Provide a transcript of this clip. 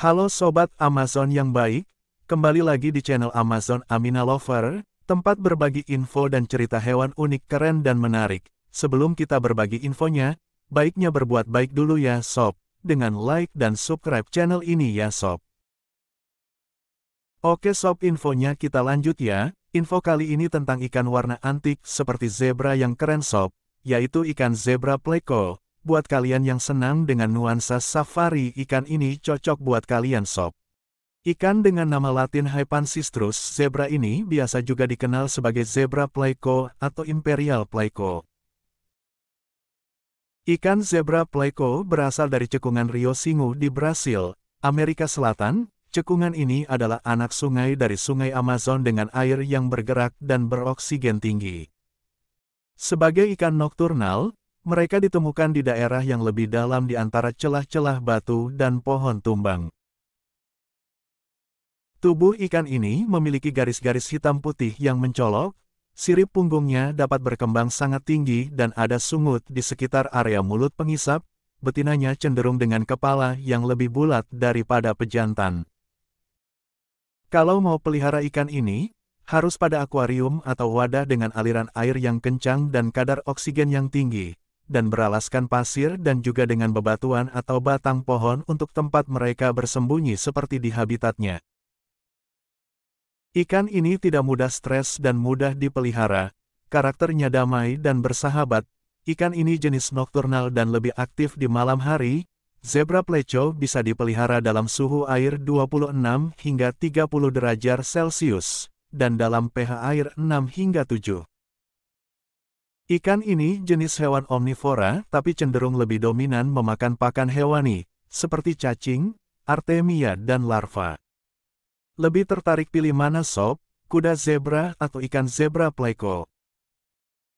Halo Sobat Amazon yang baik, kembali lagi di channel Amazon Amina Lover, tempat berbagi info dan cerita hewan unik keren dan menarik. Sebelum kita berbagi infonya, baiknya berbuat baik dulu ya Sob, dengan like dan subscribe channel ini ya Sob. Oke Sob infonya kita lanjut ya, info kali ini tentang ikan warna antik seperti zebra yang keren Sob, yaitu ikan zebra pleco buat kalian yang senang dengan nuansa safari ikan ini cocok buat kalian sob. Ikan dengan nama latin Hypancistrus zebra ini biasa juga dikenal sebagai zebra pleiko atau imperial pleiko. Ikan zebra pleiko berasal dari cekungan Rio Singu di Brasil, Amerika Selatan. Cekungan ini adalah anak sungai dari sungai Amazon dengan air yang bergerak dan beroksigen tinggi. Sebagai ikan nokturnal, mereka ditemukan di daerah yang lebih dalam di antara celah-celah batu dan pohon tumbang. Tubuh ikan ini memiliki garis-garis hitam putih yang mencolok, sirip punggungnya dapat berkembang sangat tinggi dan ada sungut di sekitar area mulut pengisap, betinanya cenderung dengan kepala yang lebih bulat daripada pejantan. Kalau mau pelihara ikan ini, harus pada akuarium atau wadah dengan aliran air yang kencang dan kadar oksigen yang tinggi, dan beralaskan pasir dan juga dengan bebatuan atau batang pohon untuk tempat mereka bersembunyi seperti di habitatnya. Ikan ini tidak mudah stres dan mudah dipelihara, karakternya damai dan bersahabat, ikan ini jenis nokturnal dan lebih aktif di malam hari, zebra pleco bisa dipelihara dalam suhu air 26 hingga 30 derajat Celcius, dan dalam pH air 6 hingga 7. Ikan ini jenis hewan omnivora tapi cenderung lebih dominan memakan pakan hewani, seperti cacing, artemia dan larva. Lebih tertarik pilih mana sob, kuda zebra atau ikan zebra pleco?